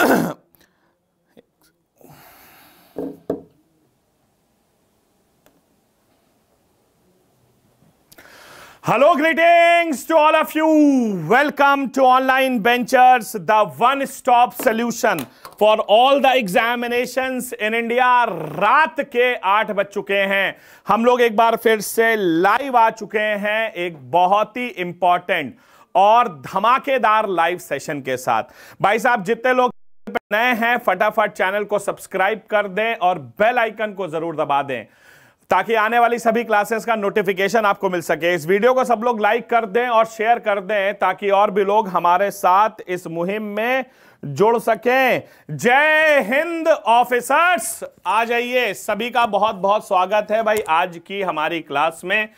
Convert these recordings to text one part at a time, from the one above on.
Hello greetings to all of you welcome to online benchers the one stop solution for all the examination in India रात के आठ बज चुके हैं हम लोग एक बार फिर से लाइव आ चुके हैं एक बहुत ही इंपॉर्टेंट और धमाकेदार लाइव सेशन के साथ भाई साहब जितने लोग नए हैं फटाफट चैनल को सब्सक्राइब कर दें और बेल आइकन को जरूर दबा दें ताकि आने वाली सभी क्लासेस का नोटिफिकेशन आपको मिल सके इस वीडियो को सब लोग लाइक कर दें और शेयर कर दें ताकि और भी लोग हमारे साथ इस मुहिम में जुड़ सकें जय हिंद ऑफिसर्स आ जाइए सभी का बहुत बहुत स्वागत है भाई आज की हमारी क्लास में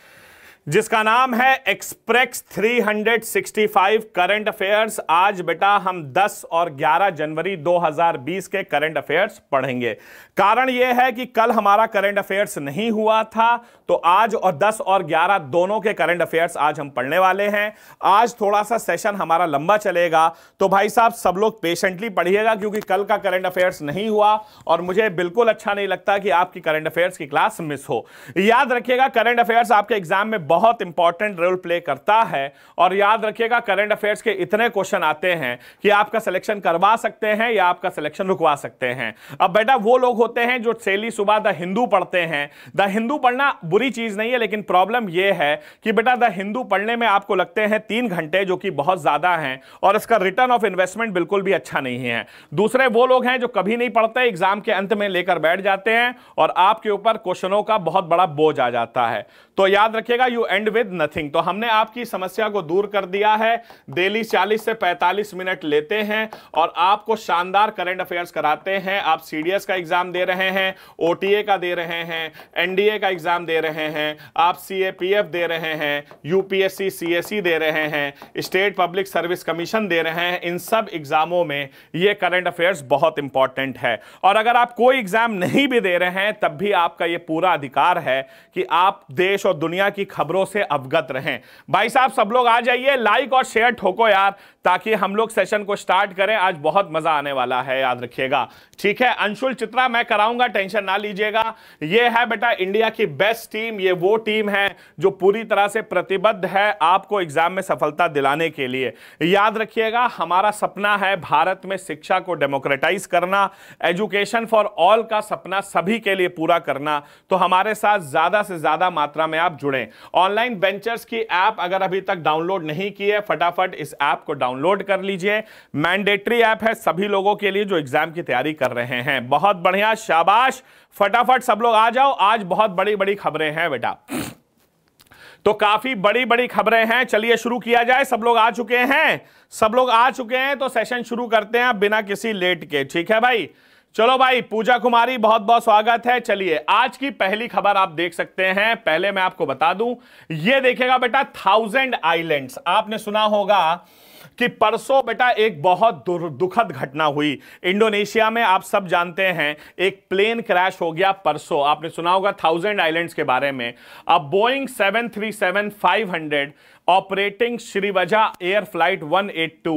जिसका नाम है एक्सप्रेस 365 करंट अफेयर्स आज बेटा हम 10 और 11 जनवरी 2020 के करंट अफेयर्स पढ़ेंगे कारण यह है कि कल हमारा करंट अफेयर्स नहीं हुआ था तो आज और 10 और 11 दोनों के करंट अफेयर्स आज हम पढ़ने वाले हैं आज थोड़ा सा सेशन हमारा लंबा चलेगा तो भाई साहब सब लोग पेशेंटली पढ़िएगा क्योंकि कल का करंट अफेयर्स नहीं हुआ और मुझे बिल्कुल अच्छा नहीं लगता कि आपकी करंट अफेयर्स की क्लास मिस हो याद रखिएगा करंट अफेयर्स आपके एग्जाम में बहुत इंपॉर्टेंट रोल प्ले करता है और याद रखिएगा करंट अफेयर्स के इतने क्वेश्चन आते हैं कि आपका सिलेक्शन करवा सकते हैं या आपका सिलेक्शन रुकवा सकते हैं अब बेटा वो लोग होते हैं जो सेली सुबह द हिंदू पढ़ते हैं द हिंदू पढ़ना बुरी चीज नहीं है लेकिन प्रॉब्लम यह है कि बेटा द हिंदू पढ़ने में आपको लगते हैं तीन घंटे जो कि बहुत ज्यादा हैं और इसका रिटर्न ऑफ इन्वेस्टमेंट बिल्कुल भी अच्छा नहीं है दूसरे वो लोग हैं जो कभी नहीं पढ़ते एग्जाम के अंत में लेकर बैठ जाते हैं और आपके ऊपर क्वेश्चनों का बहुत बड़ा बोझ आ जाता है तो याद रखिएगा यू एंड विद नथिंग तो हमने आपकी समस्या को दूर कर दिया है डेली 40 से 45 मिनट लेते हैं और आपको शानदार करंट अफेयर्स कराते हैं आप सी का एग्जाम दे रहे हैं ओ का दे रहे हैं एन का एग्जाम दे रहे हैं आप सी दे रहे हैं यूपीएससी सी e दे रहे हैं स्टेट पब्लिक सर्विस कमीशन दे रहे हैं इन सब एग्जामों में ये करंट अफेयर्स बहुत इंपॉर्टेंट है और अगर आप कोई एग्जाम नहीं भी दे रहे हैं तब भी आपका ये पूरा अधिकार है कि आप देश देश और दुनिया की खबरों से अवगत रहें भाई साहब सब लोग आ जाइए लाइक और शेयर ठोको यार ताकि हम लोग सेशन को स्टार्ट करें आज बहुत मजा आने वाला है याद रखिएगा ठीक है अंशुल चित्रा मैं कराऊंगा टेंशन ना लीजिएगा ये है बेटा इंडिया की बेस्ट टीम ये वो टीम है जो पूरी तरह से प्रतिबद्ध है आपको एग्जाम में सफलता दिलाने के लिए याद रखिएगा हमारा सपना है भारत में शिक्षा को डेमोक्रेटाइज करना एजुकेशन फॉर ऑल का सपना सभी के लिए पूरा करना तो हमारे साथ ज्यादा से ज्यादा मात्रा में आप जुड़े ऑनलाइन वेंचर्स की ऐप अगर अभी तक डाउनलोड नहीं की है फटाफट इस ऐप को डाउन डाउनलोड कर लीजिए मैंडेटरी ऐप है सभी लोगों के लिए जो एग्जाम की तैयारी कर रहे हैं बहुत बढ़िया शाबाश फटाफट सब लोग आ जाओ आज बहुत बड़ी बड़ी खबरें हैं बेटा तो काफी बड़ी बड़ी खबरें हैं चलिए शुरू किया जाए सब लोग आ चुके हैं सब लोग आ चुके हैं तो सेशन शुरू करते हैं बिना किसी लेट के ठीक है भाई चलो भाई पूजा कुमारी बहुत बहुत स्वागत है चलिए आज की पहली खबर आप देख सकते हैं पहले मैं आपको बता दूं ये देखेगा बेटा थाउजेंड आइलैंड्स आपने सुना होगा कि परसों बेटा एक बहुत दुखद घटना हुई इंडोनेशिया में आप सब जानते हैं एक प्लेन क्रैश हो गया परसों आपने सुना होगा थाउजेंड आइलैंड्स के बारे में अब Boeing seven three seven five hundred operating Sriwijaya air flight 182 eight two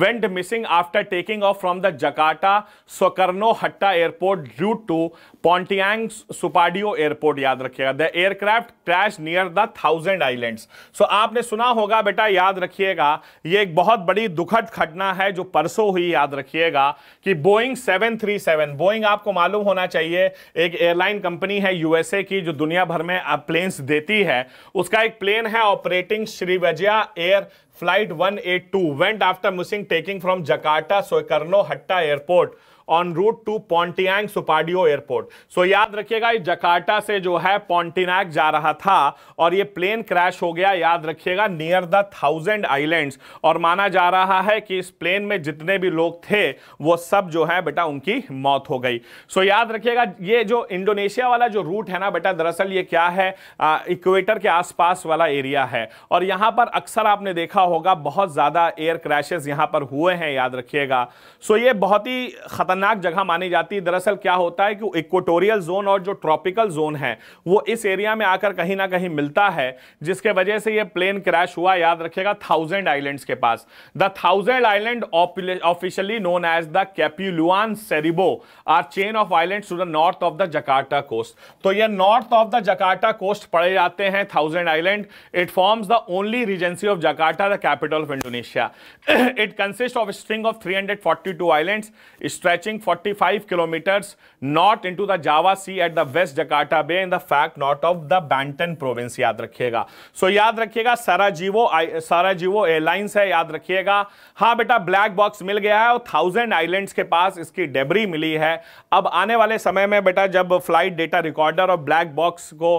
went missing after taking off from the Jakarta Soekarno Hatta airport due to Pontianak Supadio airport याद रखिएगा the aircraft crash near the thousand island so आपने सुना होगा बेटा याद रखिएगा ये एक बहुत बड़ी दुखद घटना है जो परसों हुई याद रखिएगा कि Boeing seven three seven Boeing आपको मालूम होना चाहिए एक एयरलाइन कंपनी है यूएसए की जो दुनिया भर में प्लेन्स देती है उसका एक प्लेन है operate navigating Srivijaya Air Flight 182 went after missing taking from Jakarta Soekarno Hatta Airport on route to Pontianak Supadio airport so याद रखिएगा ये जकार्टा से जो है पॉन्टिनाग जा रहा था और ये प्लेन क्रैश हो गया याद रखिएगा नियर द थाउजेंड आइलैंड्स और माना जा रहा है कि इस प्लेन में जितने भी लोग थे वो सब जो है बेटा उनकी मौत हो गई सो याद रखिएगा ये जो इंडोनेशिया वाला जो रूट है ना बेटा दरअसल ये क्या है इक्वेटर के आसपास वाला एरिया है और यहां पर अक्सर आपने देखा होगा बहुत ज़्यादा एयर क्रैशेज यहां पर हुए हैं याद रखिएगा सो ये बहुत ही खतरनाक खतरनाक जगह मानी जाती है दरअसल क्या होता है कि इक्वेटोरियल जोन और जो ट्रॉपिकल जोन है वो इस एरिया में आकर कहीं ना कहीं मिलता है जिसके वजह से ये प्लेन क्रैश हुआ याद रखिएगा थाउजेंड आइलैंड्स के पास the thousand island officially known as the Kepulauan Seribu are chain of islands to the north of the Jakarta coast तो यह north of the Jakarta coast पड़े जाते हैं thousand island it forms the only regency of Jakarta the capital of Indonesia it consist of string of three hundred forty two islands stretch stretching 45 kilometers north into the Java Sea at the West Jakarta Bay in the fact north of the Banten province याद रखिएगा सो so, याद रखिएगा साराजीवो साराजीवो airlines है याद रखिएगा हाँ बेटा black box मिल गया है और थाउजेंड आइलैंड्स के पास इसकी डेबरी मिली है अब आने वाले समय में बेटा जब फ्लाइट डेटा रिकॉर्डर और ब्लैक बॉक्स को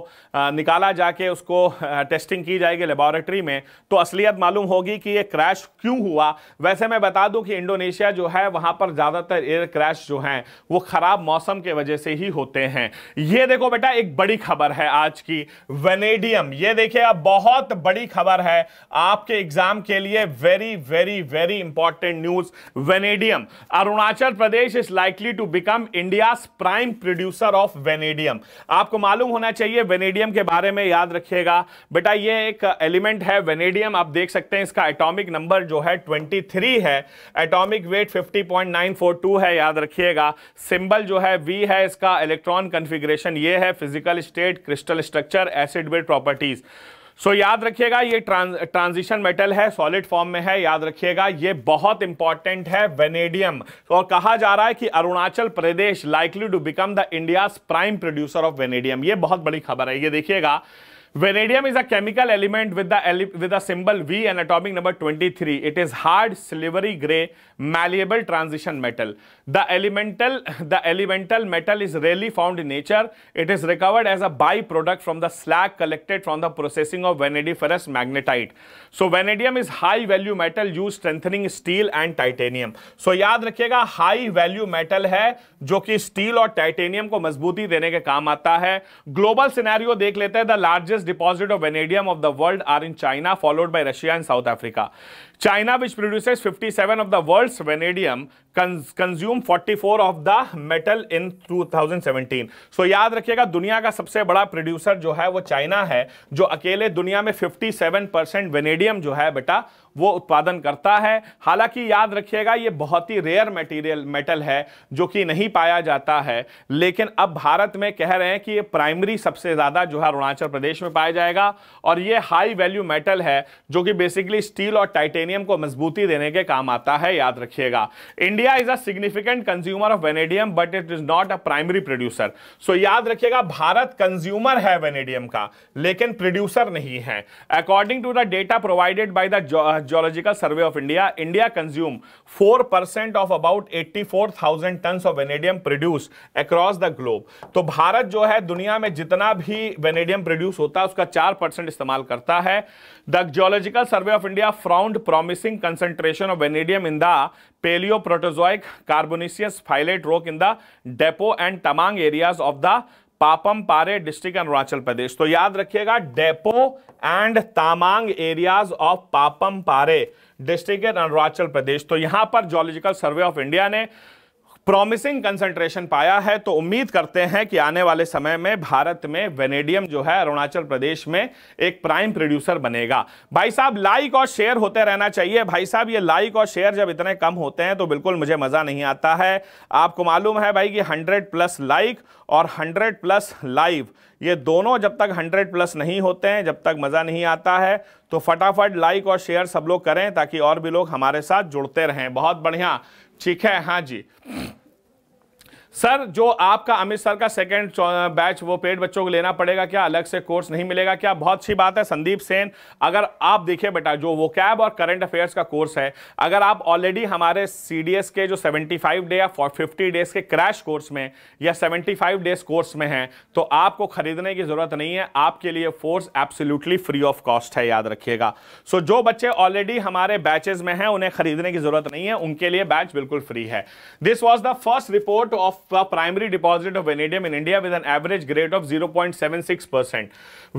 निकाला जाके उसको टेस्टिंग की जाएगी लेबॉरेटरी में तो असलियत मालूम होगी कि ये क्रैश क्यों हुआ वैसे मैं बता दूं कि इंडोनेशिया जो है वहां पर ज़्यादातर एयर क्रैश जो हैं वो खराब मौसम के वजह से ही होते हैं ये देखो बेटा एक बड़ी खबर है आज की वेनेडियम ये देखिए अब बहुत बड़ी खबर है आपके एग्जाम के लिए very very very important news vanadium Arunachal Pradesh is likely to become India prime producer of vanadium आपको मालूम होना चाहिए वेनेडियम के बारे में याद रखिएगा बेटा ये एक एलिमेंट है वेनेडियम आप देख सकते हैं इसका एटॉमिक नंबर जो है 23 है एटॉमिक वेट 50.942 है याद याद रखिएगा सिंबल जो है वी है इसका इलेक्ट्रॉन कन्फिग्रेशन ये है physical state crystal structure acid base properties so so, याद रखिएगा ये ट्रांजिशन मेटल है सॉलिड फॉर्म में है याद रखिएगा ये बहुत इंपॉर्टेंट है वेनेडियम और कहा जा रहा है कि Arunachal Pradesh likely to become the India prime producer of vanadium ये बहुत बड़ी खबर है ये देखिएगा vanadium is a chemical element with the with the symbol V and atomic number 23. It is hard, silvery gray, malleable transition metal. The elemental the elemental metal is rarely found in nature it is recovered as a by product from the slag collected from the processing of vanadiferous magnetite so vanadium is high value metal use strengthening steel and titanium so याद रखिएगा high value metal है जो कि steel और titanium को मजबूती देने के काम आता है ग्लोबल सिनेरियो देख लेते हैं the largest deposit of vanadium of the world are in China followed by Russia and South Africa China, which produces 57 of the world's vanadium, cons consumed 44 of the metal in 2017. So याद रखिएगा दुनिया का सबसे बड़ा producer जो है वो China है जो अकेले दुनिया में 57 परसेंट वेनेडियम जो है बेटा वो उत्पादन करता है हालांकि याद रखिएगा ये बहुत ही रेयर मटेरियल मेटल है जो कि नहीं पाया जाता है लेकिन अब भारत में कह रहे हैं कि ये प्राइमरी सबसे ज़्यादा जो है अरुणाचल प्रदेश में पाया जाएगा और ये हाई वैल्यू मेटल है जो कि बेसिकली स्टील और टाइटेनियम को मजबूती देने के काम आता है याद रखिएगा India is a significant consumer of vanadium but it is not a primary producer so याद रखिएगा भारत कंज्यूमर है वेनेडियम का लेकिन प्रोड्यूसर नहीं है according to the data provided by the geological survey of India India consume 4% of about 84,000 tons of vanadium produce across the globe तो भारत जो है दुनिया में जितना भी वेनेडियम प्रोड्यूस होता है उसका 4% इस्तेमाल करता है the geological survey of India found promising concentration of vanadium in the paleoproterozoic carbonaceous phyllite rock in the Depo and Tamang areas of the Papum Pare district Arunachal Pradesh तो याद रखिएगा Depo and Tamang areas of Papum Pare district Arunachal Pradesh तो यहां पर जोलॉजिकल सर्वे ऑफ इंडिया ने promising concentration पाया है तो उम्मीद करते हैं कि आने वाले समय में भारत में वेनेडियम जो है अरुणाचल प्रदेश में एक प्राइम प्रोड्यूसर बनेगा भाई साहब लाइक और शेयर होते रहना चाहिए भाई साहब ये लाइक और शेयर जब इतने कम होते हैं तो बिल्कुल मुझे मज़ा नहीं आता है आपको मालूम है भाई कि हंड्रेड प्लस लाइक और हंड्रेड प्लस लाइव ये दोनों जब तक हंड्रेड प्लस नहीं होते हैं जब तक मज़ा नहीं आता है तो फटाफट लाइक और शेयर सब लोग करें ताकि और भी लोग हमारे साथ जुड़ते रहें बहुत बढ़िया ठीक है हाँ जी सर जो आपका अमित सर का सेकंड बैच uh, वो पेड बच्चों को लेना पड़ेगा क्या अलग से कोर्स नहीं मिलेगा क्या बहुत अच्छी बात है संदीप सेन अगर आप देखिए बेटा जो वो कैब और करंट अफेयर्स का कोर्स है अगर आप ऑलरेडी हमारे सीडीएस के जो 75 डे या 50 डेज के क्रैश कोर्स में या 75 डेज कोर्स में हैं तो आपको खरीदने की ज़रूरत नहीं है आपके लिए force absolutely free of cost है याद रखिएगा सो जो बच्चे ऑलरेडी हमारे बैचेज में हैं उन्हें खरीदने की ज़रूरत नहीं है उनके लिए बैच बिल्कुल फ्री है this was the first report of primary deposit of vanadium in India with an average grade of 0.76 point seven six percent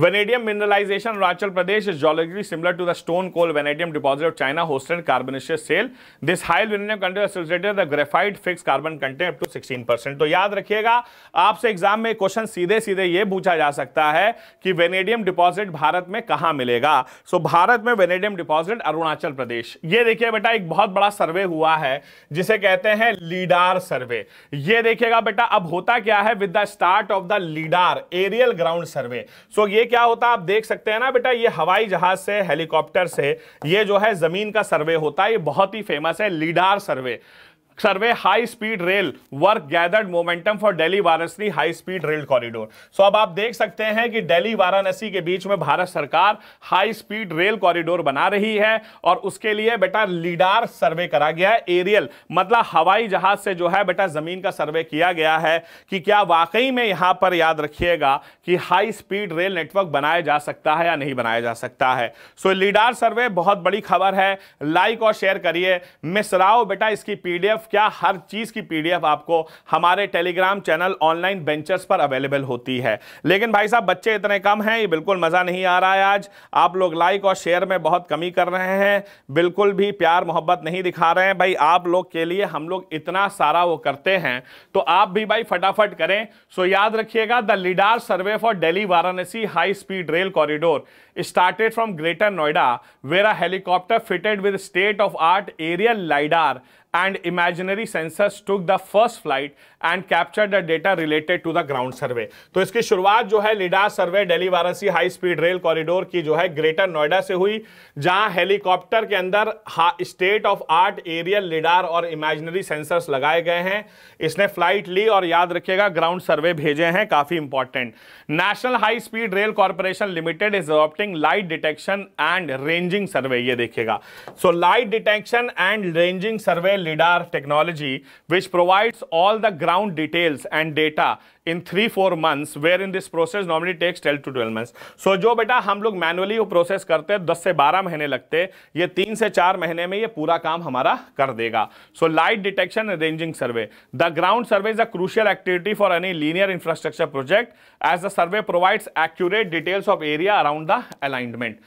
vanadium mineralization Arunachal Pradesh is geologically similar to the stone coal vanadium deposit of China host and shale this high vanadium content the graphite fix carbon content up to sixteen percent तो याद रखिएगा आपसे exam में question सीधे सीधे ये पूछा जा सकता है कि वेनेडियम डिपॉजिट भारत में कहाँ मिलेगा सो so, भारत में वेनेडियम डिपॉजिट अरुणाचल प्रदेश ये देखिए बेटा एक बहुत बड़ा सर्वे हुआ है जिसे कहते हैं लीडार सर्वे ये देख देखिएगा बेटा अब होता क्या है with the start of the lidar aerial ground survey so ये क्या होता है आप देख सकते हैं ना बेटा ये हवाई जहाज से हेलीकॉप्टर से ये जो है जमीन का सर्वे होता है ये बहुत ही फेमस है lidar survey survey high speed rail work gathered momentum for Delhi Varanasi high speed rail corridor so अब आप देख सकते हैं कि डेली वाराणसी के बीच में भारत सरकार हाई स्पीड रेल कॉरिडोर बना रही है और उसके लिए बेटा लीडार सर्वे करा गया है एरियल मतलब हवाई जहाज से जो है बेटा जमीन का सर्वे किया गया है कि क्या वाकई में यहां पर याद रखिएगा कि हाई स्पीड रेल नेटवर्क बनाया जा सकता है या नहीं बनाया जा सकता है सो लीडार सर्वे बहुत बड़ी खबर है लाइक और शेयर करिए मिसराओ बेटा इसकी पीडीएफ क्या हर चीज की पीडीएफ आपको हमारे टेलीग्राम चैनल ऑनलाइन बेंचर्स पर अवेलेबल होती है लेकिन भाई साहब बच्चे इतने कम हैं ये बिल्कुल मजा नहीं आ रहा है आज आप लोग लाइक और शेयर में बहुत कमी कर रहे हैं बिल्कुल भी प्यार मोहब्बत नहीं दिखा रहे हैं भाई आप लोग के लिए हम लोग इतना सारा वो करते हैं तो आप भी भाई फटाफट करें सो याद रखिएगा the lidar survey for Delhi Varanasi high speed rail corridor started from Greater Noida, where a helicopter fitted with state-of-art aerial LiDAR and imaginary sensors took the first flight and captured the data related to the ground survey. तो इसकी शुरुआत जो है lidar survey Delhi Varanasi high speed rail corridor की जो है greater Noida से हुई जहां हेलीकॉप्टर के अंदर state of art aerial lidar और इमेजिनरी सेंसर्स लगाए गए हैं इसने फ्लाइट ली और याद रखिएगा ग्राउंड सर्वे भेजे हैं काफी important national high speed rail corporation limited is adopting regarding light detection and ranging survey ये देखिएगा so light detection and ranging survey lidar technology which provides all the ground details and data in three four months where in this process normally takes ten to twelve months so जो बेटा हम लोग manually वो process करते हैं दस से बारह महीने लगते ये तीन से चार महीने में ये पूरा काम हमारा कर देगा so light detection and ranging survey the ground survey is a crucial activity for any linear infrastructure project as the survey provides accurate details of area around the alignment.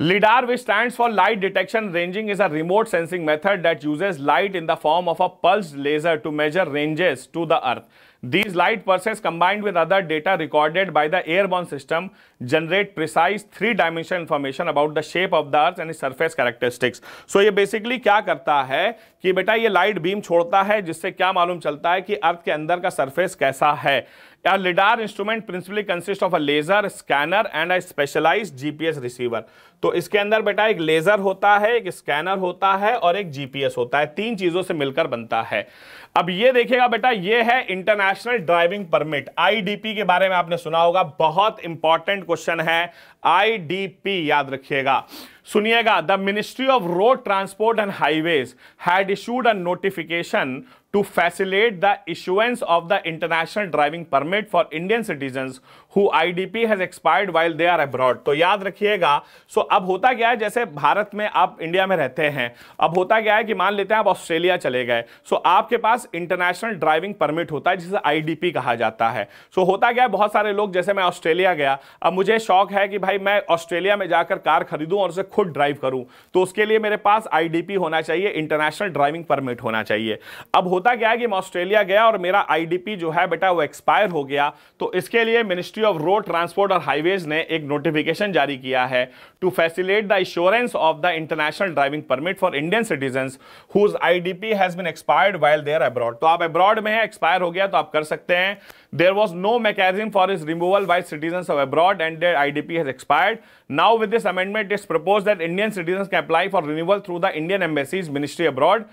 LIDAR, which stands for light detection ranging, is a remote sensing method that uses light in the form of a pulsed laser to measure ranges to the earth. These light pulses combined with other data recorded by the airborne system generate precise three-dimensional information about the shape of the earth and its surface characteristics. So ये basically क्या करता है कि बेटा ये light beam छोड़ता है जिससे क्या मालूम चलता है कि अर्थ के अंदर का surface कैसा है A LIDAR instrument principally consists of a laser, scanner and a specialized GPS receiver. तो इसके अंदर बेटा एक लेजर होता है एक स्कैनर होता है और एक जीपीएस होता है तीन चीजों से मिलकर बनता है अब ये देखिएगा बेटा ये है इंटरनेशनल ड्राइविंग परमिट आईडीपी के बारे में आपने सुना होगा बहुत इंपॉर्टेंट क्वेश्चन है आईडीपी याद रखिएगा सुनिएगा the ministry of road transport and highways had issued a notification to facilitate the issuance of the international driving permit for Indian citizens who IDP has expired while they are abroad तो याद रखिएगा सो अब होता क्या है जैसे भारत में आप इंडिया में रहते हैं अब होता क्या है कि मान लेते हैं आप ऑस्ट्रेलिया चले गए सो आपके पास इंटरनेशनल ड्राइविंग परमिट होता है जिसे आईडीपी कहा जाता है सो होता क्या है बहुत सारे लोग जैसे मैं ऑस्ट्रेलिया गया अब मुझे शौक है कि भाई मैं ऑस्ट्रेलिया में जाकर कार खरीदूं और उसे खुद ड्राइव करूं तो उसके लिए मेरे पास आईडीपी होना चाहिए इंटरनेशनल ड्राइविंग परमिट होना चाहिए अब होता क्या है कि मैं ऑस्ट्रेलिया गया और मेरा आईडीपी जो है बेटा वो एक्सपायर हो गया तो इसके लिए मिनिस्ट्री ऑफ रोड ट्रांसपोर्ट और हाईवेज ने एक नोटिफिकेशन जारी किया है to facilitate the issuance of the international driving permit for Indian citizen whose IDP has been expired while there abroad तो आप अब्रॉड में है एक्सपायर हो गया तो आप कर सकते हैं there was no mechanism for its removal by citizen of abroad and their I D P has expired now with this amendment is propose that Indian citizen can apply for renewal through the Indian embassies ministry abroad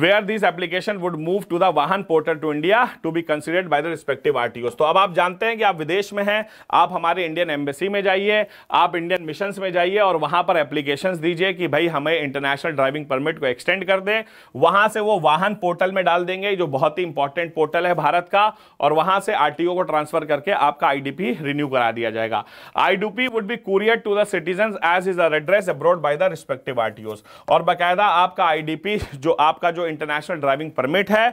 where this application would move to the Vahan portal to India to be considered by the respective RTO तो अब आप जानते हैं कि आप विदेश में हैं आप हमारे इंडियन एम्बेसी में जाइए आप इंडियन मिशन में जाइए और वहां पर एप्लीकेशन दीजिए कि भाई हमें इंटरनेशनल ड्राइविंग परमिट को एक्सटेंड कर दें वहां से वो वाहन पोर्टल में डाल देंगे जो बहुत ही इंपॉर्टेंट पोर्टल है भारत का और वहां से आरटीओ को ट्रांसफर करके आपका आई डी पी रिन्यू करा दिया जाएगा I D P would be courier to the citizen as his her address abroad by the respective RTO और बाकायदा आपका आईडीपी जो आपका जो इंटरनेशनल ड्राइविंग परमिट है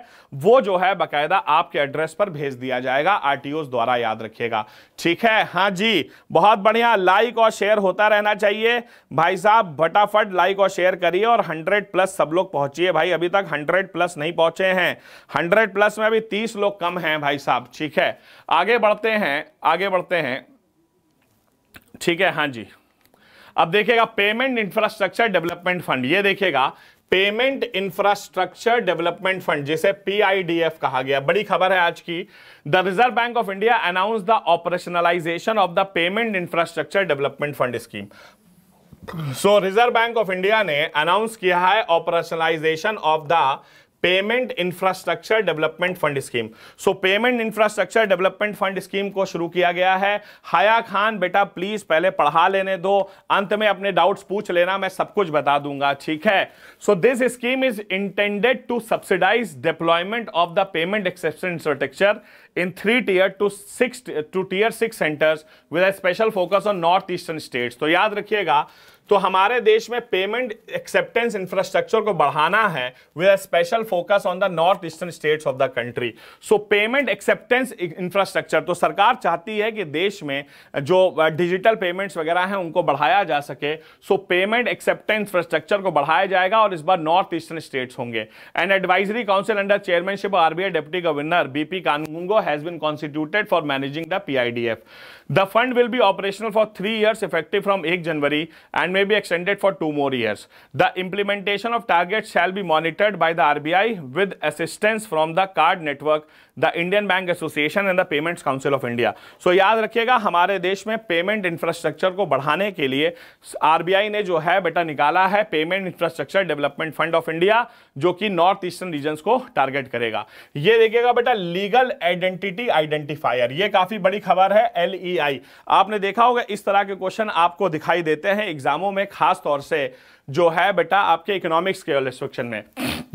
वो जो है बकायदा आपके एड्रेस पर भेज दिया जाएगा आरटीओ द्वारा याद रखिएगा ठीक है हाँ जी बहुत बढ़िया लाइक और शेयर होता रहना चाहिए भाई साहब फटाफट लाइक और शेयर करिए और हंड्रेड प्लस सब लोग पहुंचिए भाई अभी तक हंड्रेड प्लस नहीं पहुंचे हैं हंड्रेड प्लस में अभी तीस लोग कम हैं भाई साहब ठीक है आगे बढ़ते हैं आगे बढ़ते हैं ठीक है हाँ जी अब देखिएगा पेमेंट इंफ्रास्ट्रक्चर डेवलपमेंट फंड ये देखिएगा पेमेंट इंफ्रास्ट्रक्चर डेवलपमेंट फंड जिसे पीआईडीएफ कहा गया बड़ी खबर है आज की the reserve bank of India announce the operationalisation of the payment infrastructure development fund scheme so reserve bank of India ने अनाउंस किया है operationalisation of the payment infrastructure development fund scheme so payment infrastructure development fund scheme को शुरू किया गया है हया खान बेटा प्लीज पहले पढ़ा लेने दो अंत में अपने डाउट्स पूछ लेना मैं सब कुछ बता दूंगा ठीक है so this scheme is intended to subsidise deployment of the payment acceptance infrastructure in three tier to six to tier six centers with a special focus on eastern eastern states तो याद रखिएगा तो हमारे देश में पेमेंट एक्सेप्टेंस इंफ्रास्ट्रक्चर को बढ़ाना है with a special focus on the north eastern states of the country so payment acceptance infrastructure तो सरकार चाहती है कि देश में जो डिजिटल पेमेंट्स वगैरह हैं उनको बढ़ाया जा सके सो पेमेंट एक्सेप्टेंस इंफ्रास्ट्रक्चर को बढ़ाया जाएगा और इस बार नॉर्थ ईस्टर्न स्टेट्स होंगे and advisory council under chairmanship RBI deputy governor BP Kanungo has been constituted for managing the PIDF. The fund will be operational for three years effective from 1 January and may be extended for two more years. The implementation of targets shall be monitored by the RBI with assistance from the card network, the Indian Bank Association and the Payments Council of India. So याद रखिएगा हमारे देश में payment infrastructure को बढ़ाने के लिए RBI ने जो है बेटा निकाला है payment infrastructure development fund of India जो कि नॉर्थ ईस्टर्न रीजन को टारगेट करेगा ये देखिएगा बेटा लीगल आइडेंटिटी आइडेंटिफायर ये काफी बड़ी खबर है एलई आई आपने देखा होगा इस तरह के क्वेश्चन आपको दिखाई देते हैं एग्जामों में खास तौर से जो है बेटा आपके इकोनॉमिक्स के सेक्शन में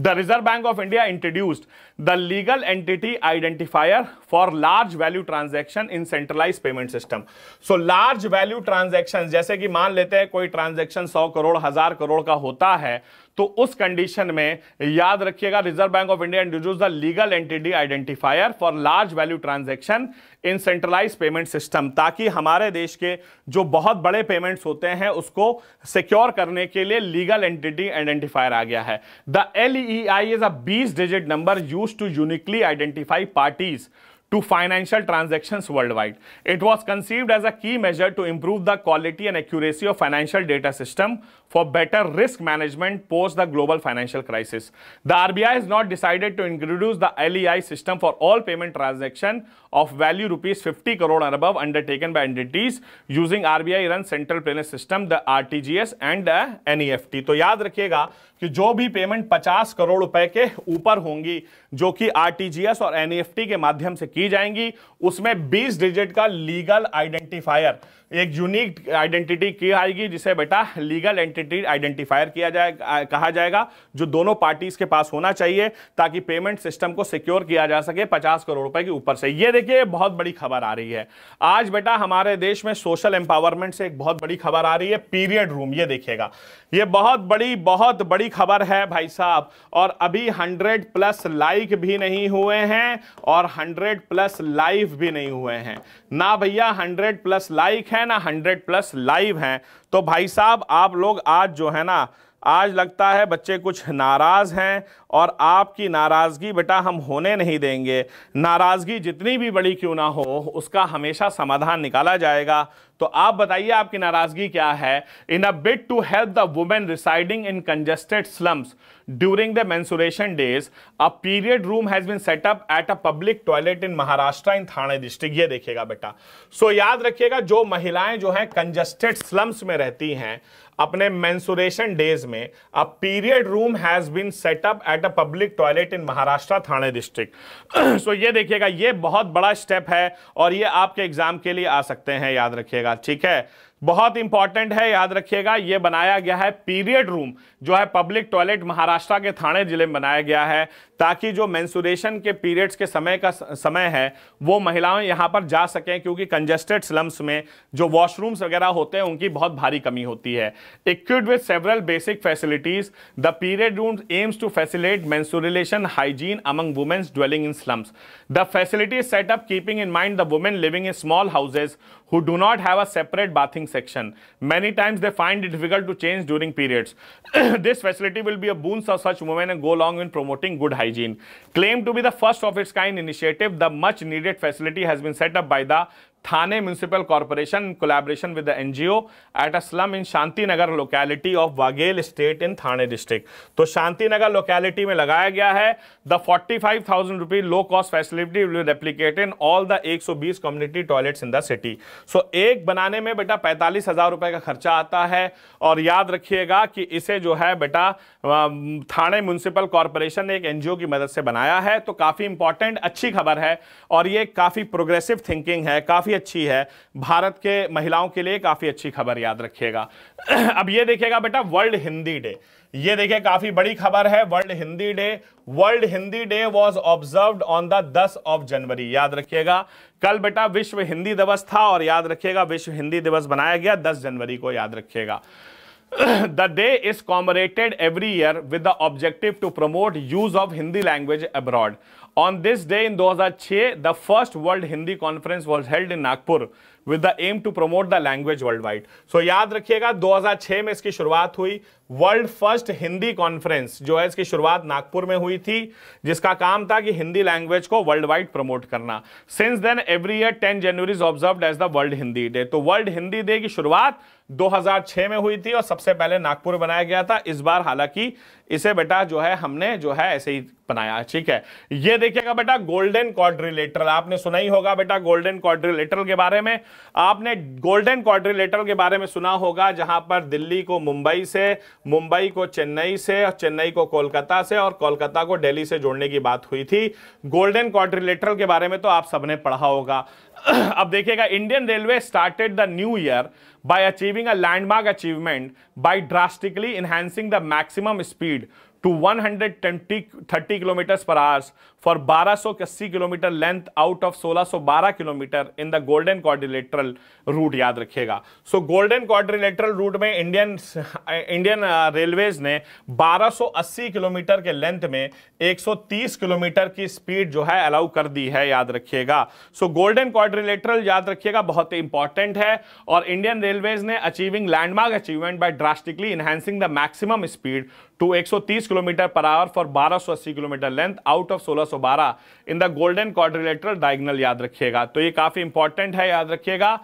the reserve bank of India introduced the legal entity identifier for large value transaction in centralise payment system so large value transaction जैसे कि मान लेते हैं कोई ट्रांजेक्शन सौ करोड़ हजार करोड़ का होता है तो उस कंडीशन में याद रखिएगा reserve bank of India introduce the legal entity identifier for large value transaction in centralise payment system ताकि हमारे देश के जो बहुत बड़े पेमेंट्स होते हैं उसको सिक्योर करने के लिए लीगल एंटिटी आइडेंटिफायर आ गया है the L E I is a बीस digit number use to uniquely identify parties to financial transaction worldwide it was conceived as a key measure to improve the quality and accuracy of financial data system for better risk management post the global financial crisis the R is not decided to introduce the L E I system for all payment transaction of value rupees 50 crore and above undertaken by entities using RBI run central payment system the RTGS and the NEFT तो याद रखिएगा कि जो भी payment 50 crore रुपए के ऊपर होंगी जो कि आरटीजीएस और एनईएफटी के माध्यम से की जाएंगी उसमें 20 डिजिट का लीगल आइडेंटिफायर एक यूनिक आइडेंटिटी की आएगी जिसे बेटा लीगल एंटिटी आइडेंटिफायर किया जाएगा कहा जाएगा जो दोनों पार्टीज के पास होना चाहिए ताकि पेमेंट सिस्टम को सिक्योर किया जा सके 50 करोड़ रुपए के ऊपर से ये देखिए बहुत बड़ी खबर आ रही है आज बेटा हमारे देश में सोशल एम्पावरमेंट से एक बहुत बड़ी खबर आ रही है पीरियड रूम ये देखिएगा ये बहुत बड़ी बहुत बड़ी खबर है भाई साहब और अभी हंड्रेड प्लस लाइक भी नहीं हुए हैं और हंड्रेड प्लस लाइव भी नहीं हुए हैं ना भैया हंड्रेड प्लस लाइक है है ना हंड्रेड प्लस लाइव हैं तो भाई साहब आप लोग आज जो है ना आज लगता है बच्चे कुछ नाराज़ हैं और आपकी नाराज़गी बेटा हम होने नहीं देंगे नाराज़गी जितनी भी बड़ी क्यों ना हो उसका हमेशा समाधान निकाला जाएगा तो आप बताइए आपकी नाराज़गी क्या है in a bid to help the women residing in congested slums during the menstruation days a period room has been set up at a public toilet in Maharashtra in Thane district ये देखिएगा बेटा सो so, याद रखिएगा जो महिलाएं जो हैं कंजेस्टेड स्लम्स में रहती हैं अपने मेंसुरेशन डेज में a period room has been set up at a public toilet in Maharashtra Thane district so ये देखिएगा ये बहुत बड़ा स्टेप है और ये आपके एग्जाम के लिए आ सकते हैं याद रखिएगा ठीक है बहुत इंपॉर्टेंट है याद रखिएगा ये बनाया गया है पीरियड रूम जो है पब्लिक टॉयलेट महाराष्ट्र के थाने जिले में बनाया गया है ताकि जो मैंसुरेशन के पीरियड्स के समय का समय है वो महिलाएं यहाँ पर जा सकें क्योंकि कंजेस्टेड स्लम्स में जो वॉशरूम्स वगैरह होते हैं उनकी बहुत भारी कमी होती है equipped with several basic facilities the period room aims to facilitate menstruation hygiene among womens dwelling in slums the facilities set up keeping in mind the women living in small houses who do not have a separate bathing section many times they find it difficult to change during periods this facility will be a boons of such women go long in promoting good high hygiene. Claimed to be the first of its kind initiative, the much needed facility has been set up by the Thane municipal corporation collaboration with N G O at a slum in Shanti Nagar locality of Wagle estate in Thane district तो Nagar locality में लगाया गया है the 45,000 five thousand rupees low cost facility will replicate in all the 120 community toilets in the city so एक बनाने में बेटा पैंतालीस हजार रुपए का खर्चा आता है और याद रखिएगा कि इसे जो है बेटा थाने म्यूनसिपल कॉरपोरेशन ने एक एन जी ओ की मदद से बनाया है तो काफ़ी इंपॉर्टेंट अच्छी खबर है और ये काफ़ी प्रोग्रेसिव थिंकिंग है काफ़ी काफ़ी अच्छी है भारत के महिलाओं के लिए काफ़ी अच्छी खबर याद रखिएगा अब ये देखिएगा बेटा वर्ल्ड हिंदी डे ये देखिए काफ़ी बड़ी खबर है world Hindi day world Hindi day was observe on the दस ऑफ जनवरी याद रखिएगा कल बेटा विश्व हिंदी दिवस था और याद रखिएगा विश्व हिंदी दिवस बनाया गया दस जनवरी को याद रखिएगा the day is commemorated every year with the objective to promote use of Hindi language abroad on this day in 2006 हजार the first world Hindi conference was held in Nagpur with the aim to promote the language worldwide so याद रखिएगा 2006 में इसकी शुरुआत हुई world first Hindi conference जो है इसकी शुरुआत नागपुर में हुई थी जिसका काम था कि हिंदी लैंग्वेज को वर्ल्ड वाइड प्रमोट करना since then every year 10 January is observe as the world Hindi day तो वर्ल्ड हिंदी डे की शुरुआत 2006 में हुई थी और सबसे पहले नागपुर बनाया गया था इस बार हालांकि इसे बेटा जो है हमने जो है ऐसे ही बनाया ठीक है ये देखिएगा बेटा गोल्डन क्वाड्रिलेटरल आपने सुना ही होगा बेटा गोल्डन क्वाड्रिलेटरल के बारे में आपने गोल्डन क्वाड्रिलेटरल के बारे में सुना होगा जहां पर दिल्ली को मुंबई से मुंबई को चेन्नई से चेन्नई को कोलकाता से और कोलकाता को दिल्ली से जोड़ने की बात हुई थी गोल्डन क्वाड्रिलेटरल के बारे में तो आप सबने पढ़ा होगा अब देखिएगा Indian railway started the new year a landmark achievement landmark drastically enhancing the maximum speed to one hundred 120 30 kilometre per hours for 1280 kilometre length out of 1612 kilometre in the golden quadrilateral route याद रखिएगा so golden quadrilateral route में Indian Indian railways ने 1280 kilometre के length में 130 kilometre की speed जो है allow कर दी है याद रखिएगा सो गोल्डन कॉर्डिलेटरल याद रखिएगा बहुत ही इंपॉर्टेंट है और इंडियन रेलवेज ने achieving landmark achievement by drastically enhancing the maximum speed to तीस किलोमीटर पर आवर फॉर अस्सी किलोमीटर लेंथ आउट ऑफ सोलह in the golden quadrilateral diagonal याद रखिएगा तो ये काफी इंपॉर्टेंट है याद रखिएगा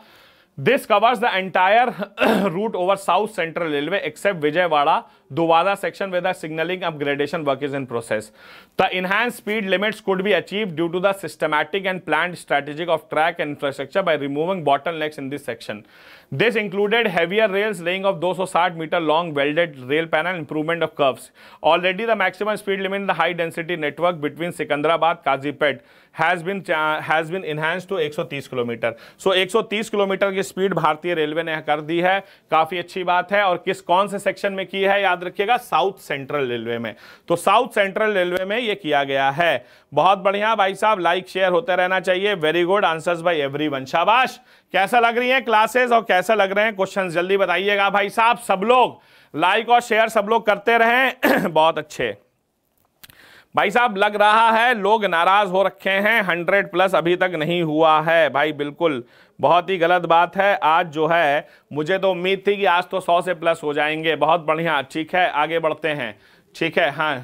This covers the entire route over South Central Railway except Vijayawada, Duwada section where the signaling upgradation work is in process. The enhanced speed limits could be achieved due to the systematic and planned strategic of track infrastructure by removing bottlenecks in this section. This included heavier rails, laying of 260 meter long welded rail panel, improvement of curves. Already the maximum speed limit in the high density network between Sikandrabad, Kazipet has been has been enhance to 130 kilometre so 130 kilometre की speed भारतीय railway ने कर दी है काफी अच्छी बात है और किस कौन से सेक्शन में की है याद रखिएगा साउथ सेंट्रल रेलवे में तो साउथ सेंट्रल रेलवे में ये किया गया है बहुत बढ़िया भाई साहब लाइक शेयर होते रहना चाहिए very good answers by every शाबाश कैसा लग रही है क्लासेस और कैसा लग रहे हैं क्वेश्चन जल्दी बताइएगा भाई साहब सब लोग लाइक और शेयर सब लोग करते रहें बहुत अच्छे भाई साहब लग रहा है लोग नाराज हो रखे हैं हंड्रेड प्लस अभी तक नहीं हुआ है भाई बिल्कुल बहुत ही गलत बात है आज जो है मुझे तो उम्मीद थी कि आज तो सौ से प्लस हो जाएंगे बहुत बढ़िया ठीक है आगे बढ़ते हैं ठीक है हाँ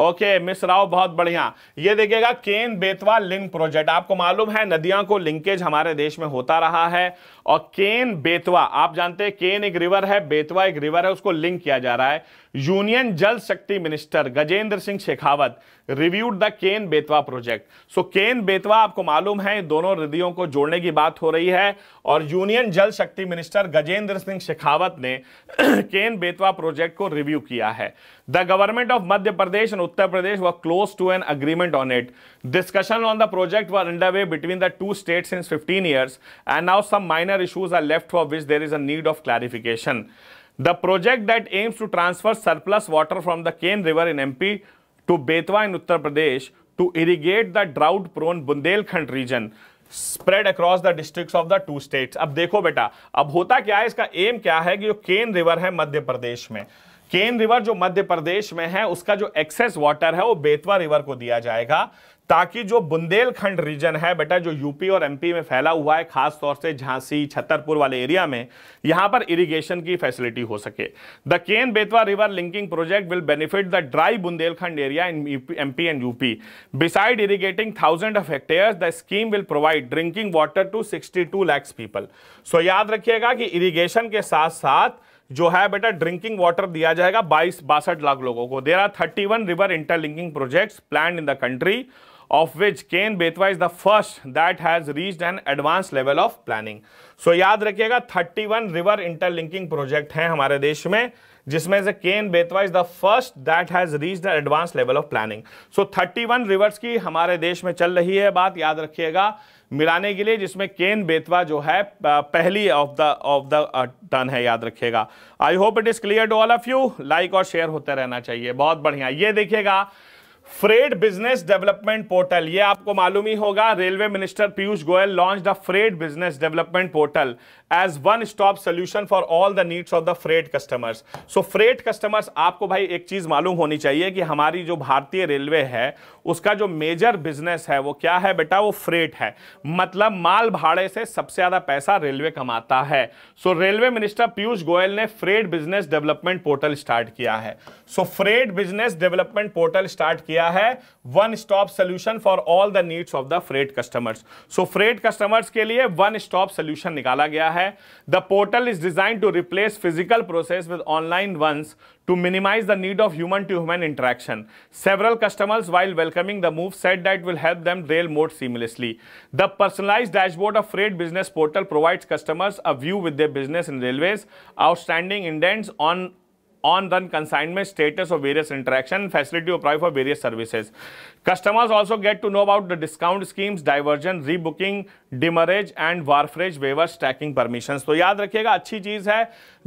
ओके मिसराव बहुत बढ़िया ये देखिएगा केन बेतवा लिंक प्रोजेक्ट आपको मालूम है नदियां को लिंकेज हमारे देश में होता रहा है और केन बेतवा आप जानते हैं केन एक रिवर है बेतवा एक रिवर है उसको लिंक किया जा रहा है union Jal Shakti minister Gajendra Singh Shekhawat reviewed the Ken Betwa project so Ken Betwa आपको मालूम है दोनों नदियों को जोड़ने की बात हो रही है और यूनियन जल शक्ति मिनिस्टर गजेंद्र सिंह शेखावत ने केन बेतवा प्रोजेक्ट को रिव्यू किया है The government of Madhya Pradesh and Uttar Pradesh were close to an agreement on it. Discussion on the project were underway between the two states since 15 years and now some minor issues are left for which there is a need of clarification. The project that aims to transfer surplus water from the Ken River in MP to Betwa in Uttar Pradesh to irrigate the drought-prone Bundelkhand region spread across the districts of the two states अब देखो बेटा अब होता क्या है इसका M क्या है कि जो केन रिवर है मध्य प्रदेश में केन रिवर जो मध्य प्रदेश में है उसका जो एक्सेस वाटर है वो बेतवा रिवर को दिया जाएगा ताकि जो बुंदेलखंड रीजन है बेटा जो यूपी और एमपी में फैला हुआ है खास तौर से झांसी छतरपुर वाले एरिया में यहां पर इरिगेशन की फैसिलिटी हो सके the Ken Betwa river linking project will benefit the dry Bundelkhand area in MP and UP beside irrigating thousand of hectare the scheme will provide drinking water to sixty two lakhs people so याद रखिएगा कि irrigation के साथ साथ जो है बेटा ड्रिंकिंग वाटर दिया जाएगा बाईस बासठ लाख लोगों को there are thirty one river interlinking projects plan in the country of which Ken Betwa is the first that has reach an advance level of planning so याद रखिएगा वन रिवर इंटरलिंकिंग प्रोजेक्ट हैं हमारे देश में जिसमें से Ken Betwa is the first that has reach the advance level of planning so thirty one rivers की हमारे देश में चल रही है बात याद रखिएगा मिलाने के लिए जिसमें केन बेतवा जो है पहली of the of the turn है याद रखिएगा I hope it is clear to all of you like और शेयर होते रहना चाहिए बहुत बढ़िया ये देखिएगा फ्रेड बिजनेस डेवलपमेंट पोर्टल ये आपको मालूम ही होगा railway minister Piyush Goyal launch the freight business development portal as one stop solution for all the needs of the freight customers so freight customers आपको भाई एक चीज मालूम होनी चाहिए कि हमारी जो भारतीय रेलवे है उसका जो मेजर बिजनेस है वो क्या है बेटा वो फ्रेट है मतलब माल भाड़े से सबसे ज्यादा पैसा रेलवे कमाता है so railway minister Piyush Goyal ने freight business development portal start किया है so freight business development portal start किया है one stop solution for all the needs of the freight customers so freight customers के लिए वन स्टॉप सोल्यूशन निकाला गया है The portal is designed to replace physical process with online ones to minimize the need of human to human interaction. Several customers, while welcoming the move, said that will help them rail more seamlessly. The personalized dashboard of Freight Business Portal provides customers a view with their business in railways, outstanding indents on on the consignment status of various interaction facility you provide for various services customers also get to know about the discount schemes diversion rebooking demurrage and wharfage waivers tracking permissions तो याद रखिएगा अच्छी चीज़ है